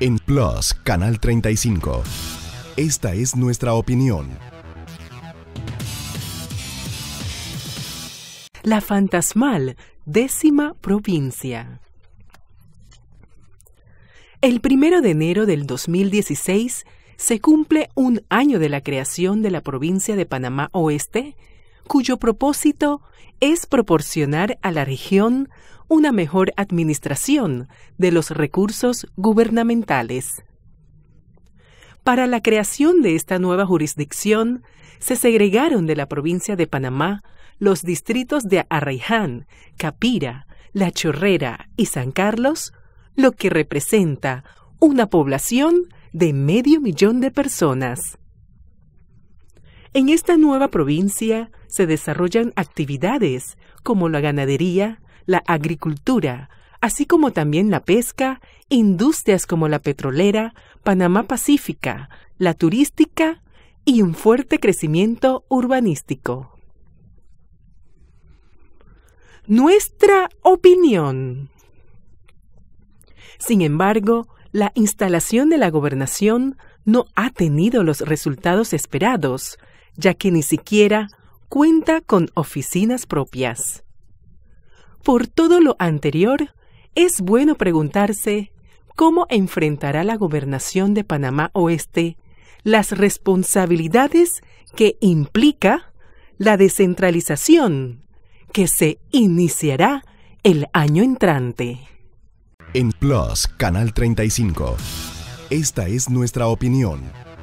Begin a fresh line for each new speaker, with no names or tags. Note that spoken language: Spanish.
En Plus, Canal 35. Esta es nuestra opinión.
La fantasmal décima provincia. El primero de enero del 2016 se cumple un año de la creación de la provincia de Panamá Oeste cuyo propósito es proporcionar a la región una mejor administración de los recursos gubernamentales. Para la creación de esta nueva jurisdicción, se segregaron de la provincia de Panamá los distritos de Arraiján, Capira, La Chorrera y San Carlos, lo que representa una población de medio millón de personas. En esta nueva provincia se desarrollan actividades como la ganadería, la agricultura, así como también la pesca, industrias como la petrolera, Panamá Pacífica, la turística y un fuerte crecimiento urbanístico. Nuestra opinión. Sin embargo, la instalación de la gobernación no ha tenido los resultados esperados, ya que ni siquiera cuenta con oficinas propias. Por todo lo anterior, es bueno preguntarse cómo enfrentará la gobernación de Panamá Oeste las responsabilidades que implica la descentralización que se iniciará el año entrante.
En Plus, Canal 35. Esta es nuestra opinión.